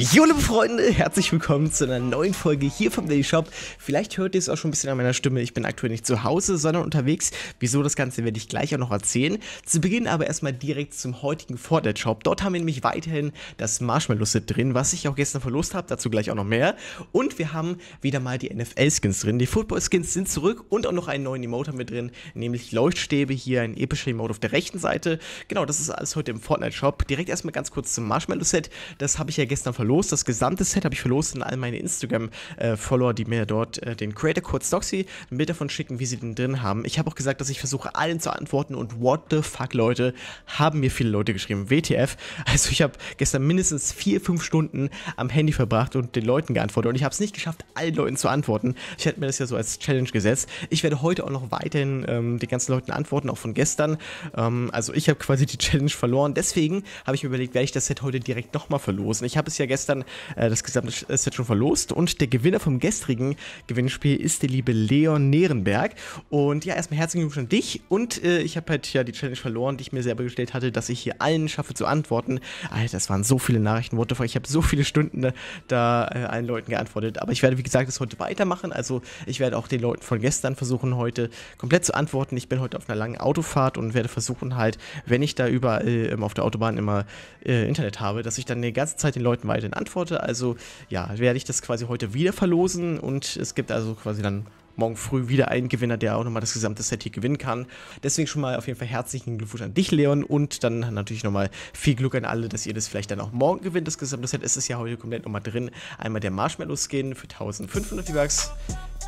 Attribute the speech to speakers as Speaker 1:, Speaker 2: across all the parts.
Speaker 1: Jo, liebe Freunde, herzlich willkommen zu einer neuen Folge hier vom Daily Shop. Vielleicht hört ihr es auch schon ein bisschen an meiner Stimme, ich bin aktuell nicht zu Hause, sondern unterwegs. Wieso das Ganze werde ich gleich auch noch erzählen. Zu Beginn aber erstmal direkt zum heutigen Fortnite Shop. Dort haben wir nämlich weiterhin das Marshmallow Set drin, was ich auch gestern verlost habe, dazu gleich auch noch mehr. Und wir haben wieder mal die NFL-Skins drin. Die Football-Skins sind zurück und auch noch einen neuen Emote haben wir drin, nämlich Leuchtstäbe, hier ein epischer Emote auf der rechten Seite. Genau, das ist alles heute im Fortnite Shop. Direkt erstmal ganz kurz zum Marshmallow Set. Das habe ich ja gestern verlost verlost. Das gesamte Set habe ich verlost an all meine Instagram-Follower, die mir dort äh, den Creator-Code Stoxy ein Bild davon schicken, wie sie den drin haben. Ich habe auch gesagt, dass ich versuche, allen zu antworten und what the fuck, Leute, haben mir viele Leute geschrieben. WTF. Also ich habe gestern mindestens vier, fünf Stunden am Handy verbracht und den Leuten geantwortet und ich habe es nicht geschafft, allen Leuten zu antworten. Ich hätte mir das ja so als Challenge gesetzt. Ich werde heute auch noch weiterhin ähm, den ganzen Leuten antworten, auch von gestern. Ähm, also ich habe quasi die Challenge verloren. Deswegen habe ich mir überlegt, werde ich das Set heute direkt nochmal verlosen. Ich habe es ja gestern gestern äh, das gesamte Set schon verlost und der Gewinner vom gestrigen Gewinnspiel ist der liebe Leon Nierenberg. Und ja, erstmal herzlichen Glückwunsch an dich und äh, ich habe halt ja die Challenge verloren, die ich mir selber gestellt hatte, dass ich hier allen schaffe zu antworten. Alter, das waren so viele Nachrichten, Worte the ich habe so viele Stunden da, äh, allen Leuten geantwortet. Aber ich werde, wie gesagt, das heute weitermachen, also ich werde auch den Leuten von gestern versuchen, heute komplett zu antworten. Ich bin heute auf einer langen Autofahrt und werde versuchen halt, wenn ich da überall ähm, auf der Autobahn immer äh, Internet habe, dass ich dann die ganze Zeit den Leuten weiter weiterhin antworte. Also ja, werde ich das quasi heute wieder verlosen und es gibt also quasi dann morgen früh wieder einen Gewinner, der auch nochmal das gesamte Set hier gewinnen kann. Deswegen schon mal auf jeden Fall herzlichen Glückwunsch an dich, Leon. Und dann natürlich nochmal viel Glück an alle, dass ihr das vielleicht dann auch morgen gewinnt. Das gesamte Set ist ja heute komplett nochmal drin. Einmal der Marshmallow-Skin für 1500 V-Bucks,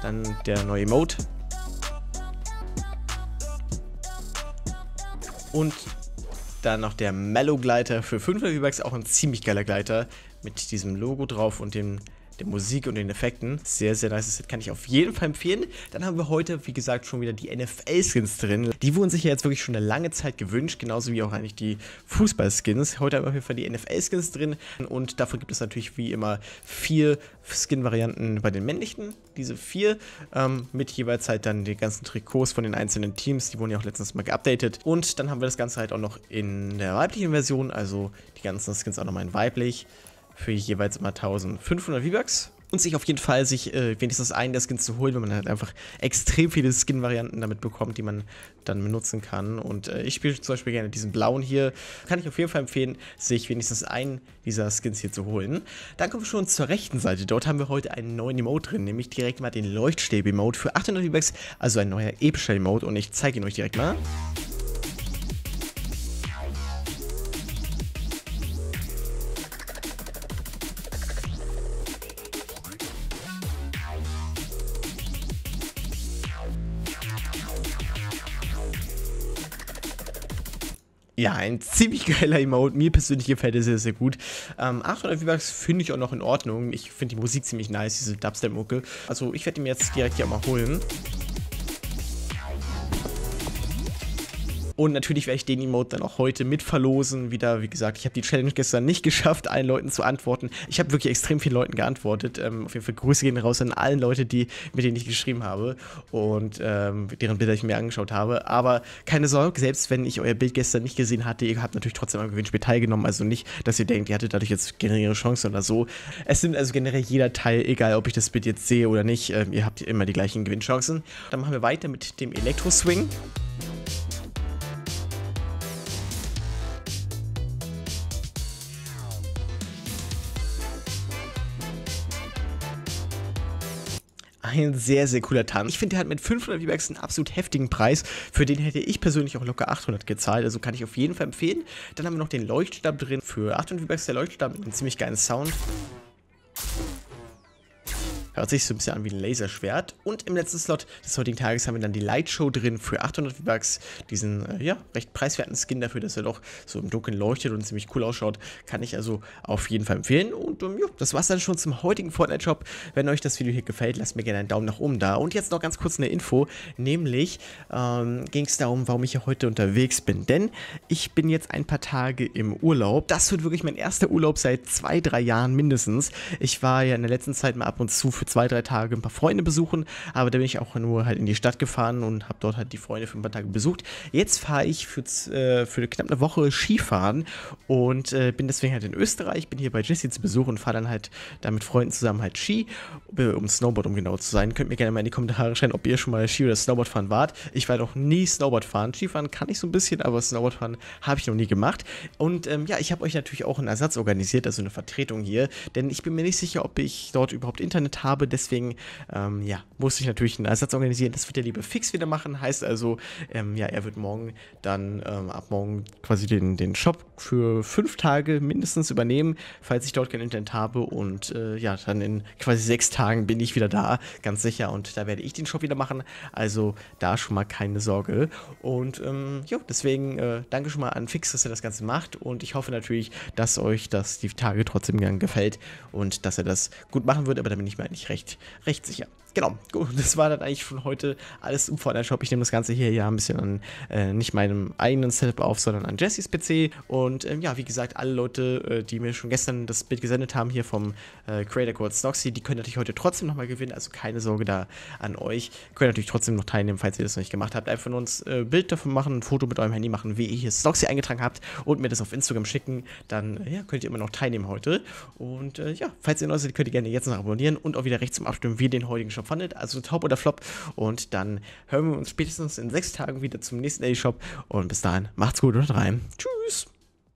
Speaker 1: dann der neue Mode und dann noch der Mellow Gleiter für 500 V-Bucks, auch ein ziemlich geiler Gleiter mit diesem Logo drauf und dem der Musik und den Effekten. Sehr, sehr nice Set, kann ich auf jeden Fall empfehlen. Dann haben wir heute, wie gesagt, schon wieder die NFL-Skins drin. Die wurden sich ja jetzt wirklich schon eine lange Zeit gewünscht, genauso wie auch eigentlich die Fußball-Skins. Heute haben wir auf jeden Fall die NFL-Skins drin und davon gibt es natürlich wie immer vier Skin-Varianten bei den männlichen, diese vier, ähm, mit jeweils halt dann den ganzen Trikots von den einzelnen Teams, die wurden ja auch letztens mal geupdatet. Und dann haben wir das Ganze halt auch noch in der weiblichen Version, also die ganzen Skins auch nochmal in weiblich für jeweils immer 1500 V-Bucks. Und sich auf jeden Fall sich äh, wenigstens einen der Skins zu holen, wenn man halt einfach extrem viele Skin-Varianten damit bekommt, die man dann benutzen kann. Und äh, ich spiele zum Beispiel gerne diesen blauen hier. Kann ich auf jeden Fall empfehlen, sich wenigstens einen dieser Skins hier zu holen. Dann kommen wir schon zur rechten Seite. Dort haben wir heute einen neuen Emote drin, nämlich direkt mal den Leuchtstäbe-Emote für 800 V-Bucks, also ein neuer epischer Emote. Und ich zeige ihn euch direkt mal. Ja, ein ziemlich geiler Emote. Mir persönlich gefällt er sehr, sehr gut. Ähm, 800 V-Bucks finde ich auch noch in Ordnung. Ich finde die Musik ziemlich nice, diese Dubstep-Mucke. Also ich werde ihn jetzt direkt hier mal holen. Und natürlich werde ich den Emote dann auch heute mitverlosen. Wieder, wie gesagt, ich habe die Challenge gestern nicht geschafft, allen Leuten zu antworten. Ich habe wirklich extrem vielen Leuten geantwortet. Ähm, auf jeden Fall Grüße gehen raus an allen Leute, die, mit denen ich geschrieben habe und ähm, deren Bilder ich mir angeschaut habe. Aber keine Sorge, selbst wenn ich euer Bild gestern nicht gesehen hatte, ihr habt natürlich trotzdem am Gewinnspiel teilgenommen. Also nicht, dass ihr denkt, ihr hattet dadurch jetzt generelle Chancen oder so. Es sind also generell jeder Teil, egal ob ich das Bild jetzt sehe oder nicht, ähm, ihr habt immer die gleichen Gewinnchancen. Dann machen wir weiter mit dem Elektro-Swing. ein sehr, sehr cooler Tanz. Ich finde, der hat mit 500 V-Bucks einen absolut heftigen Preis. Für den hätte ich persönlich auch locker 800 gezahlt. Also kann ich auf jeden Fall empfehlen. Dann haben wir noch den Leuchtstab drin. Für 800 V-Bucks der Leuchtstab mit einem ziemlich geilen Sound. Hört sich so ein bisschen an wie ein Laserschwert. Und im letzten Slot des heutigen Tages haben wir dann die Lightshow drin für 800 V-Bucks. Diesen, äh, ja, recht preiswerten Skin dafür, dass er doch so im Dunkeln leuchtet und ziemlich cool ausschaut. Kann ich also auf jeden Fall empfehlen. Und um, ähm, ja, das war's dann schon zum heutigen Fortnite-Shop. Wenn euch das Video hier gefällt, lasst mir gerne einen Daumen nach oben da. Und jetzt noch ganz kurz eine Info, nämlich ähm, ging es darum, warum ich hier heute unterwegs bin. Denn ich bin jetzt ein paar Tage im Urlaub. Das wird wirklich mein erster Urlaub seit zwei, drei Jahren mindestens. Ich war ja in der letzten Zeit mal ab und zu für für zwei, drei Tage ein paar Freunde besuchen, aber da bin ich auch nur halt in die Stadt gefahren und habe dort halt die Freunde für ein paar Tage besucht. Jetzt fahre ich für, äh, für knapp eine Woche Skifahren und äh, bin deswegen halt in Österreich, bin hier bei Jesse zu Besuch und fahre dann halt da mit Freunden zusammen halt Ski, um Snowboard um genau zu sein. Könnt mir gerne mal in die Kommentare schreiben, ob ihr schon mal Ski oder Snowboard fahren wart. Ich war noch nie Snowboard fahren. Skifahren kann ich so ein bisschen, aber Snowboard fahren habe ich noch nie gemacht. Und ähm, ja, ich habe euch natürlich auch einen Ersatz organisiert, also eine Vertretung hier, denn ich bin mir nicht sicher, ob ich dort überhaupt Internet habe habe. Deswegen, ähm, ja, musste ich natürlich einen Ersatz organisieren. Das wird der liebe Fix wieder machen. Heißt also, ähm, ja, er wird morgen dann ähm, ab morgen quasi den, den Shop für fünf Tage mindestens übernehmen, falls ich dort kein Internet habe. Und äh, ja, dann in quasi sechs Tagen bin ich wieder da, ganz sicher. Und da werde ich den Shop wieder machen. Also da schon mal keine Sorge. Und ähm, jo, deswegen äh, danke schon mal an Fix, dass er das Ganze macht. Und ich hoffe natürlich, dass euch das die Tage trotzdem gefällt und dass er das gut machen wird. Aber da bin ich mir eigentlich ich recht, recht sicher. Genau, gut, das war dann eigentlich schon heute alles im Fortnite-Shop. Ich nehme das Ganze hier ja ein bisschen an, äh, nicht meinem eigenen Setup auf, sondern an Jessys PC. Und ähm, ja, wie gesagt, alle Leute, äh, die mir schon gestern das Bild gesendet haben hier vom äh, Creator Code Snoxy, die können natürlich heute trotzdem nochmal gewinnen. Also keine Sorge da an euch. Könnt natürlich trotzdem noch teilnehmen, falls ihr das noch nicht gemacht habt. Einfach nur uns ein äh, Bild davon machen, ein Foto mit eurem Handy machen, wie ihr hier Snoxy eingetragen habt und mir das auf Instagram schicken. Dann äh, ja, könnt ihr immer noch teilnehmen heute. Und äh, ja, falls ihr neu seid, könnt ihr gerne jetzt noch abonnieren und auch wieder wieder rechts zum Abstimmen, wie ihr den heutigen Shop fandet. Also top oder flop. Und dann hören wir uns spätestens in sechs Tagen wieder zum nächsten Daily Shop. Und bis dahin, macht's gut und rein. Tschüss.